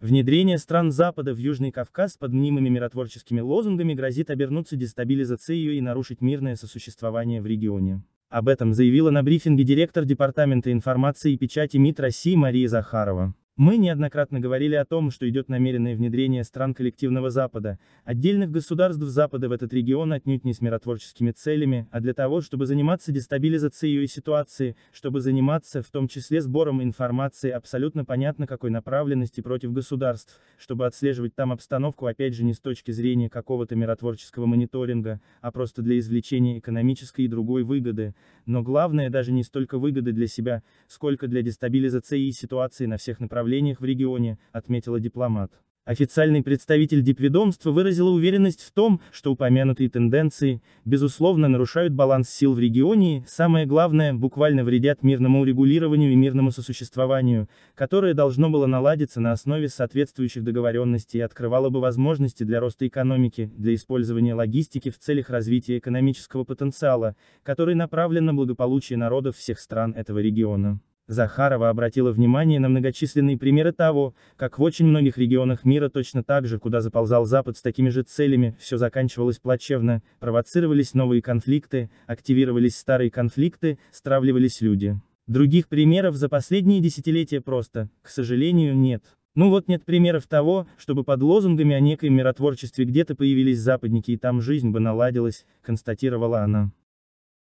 Внедрение стран Запада в Южный Кавказ под мнимыми миротворческими лозунгами грозит обернуться дестабилизацией и нарушить мирное сосуществование в регионе. Об этом заявила на брифинге директор Департамента информации и печати МИД России Мария Захарова. Мы неоднократно говорили о том, что идет намеренное внедрение стран коллективного Запада, отдельных государств Запада в этот регион отнюдь не с миротворческими целями, а для того, чтобы заниматься дестабилизацией ситуации, чтобы заниматься, в том числе сбором информации абсолютно понятно какой направленности против государств, чтобы отслеживать там обстановку опять же не с точки зрения какого-то миротворческого мониторинга, а просто для извлечения экономической и другой выгоды, но главное даже не столько выгоды для себя, сколько для дестабилизации ситуации на всех направлениях направлениях в регионе, отметила дипломат. Официальный представитель дипведомства выразила уверенность в том, что упомянутые тенденции, безусловно, нарушают баланс сил в регионе и, самое главное, буквально вредят мирному урегулированию и мирному сосуществованию, которое должно было наладиться на основе соответствующих договоренностей и открывало бы возможности для роста экономики, для использования логистики в целях развития экономического потенциала, который направлен на благополучие народов всех стран этого региона. Захарова обратила внимание на многочисленные примеры того, как в очень многих регионах мира точно так же, куда заползал Запад с такими же целями, все заканчивалось плачевно, провоцировались новые конфликты, активировались старые конфликты, стравливались люди. Других примеров за последние десятилетия просто, к сожалению, нет. Ну вот нет примеров того, чтобы под лозунгами о некоем миротворчестве где-то появились западники и там жизнь бы наладилась, констатировала она.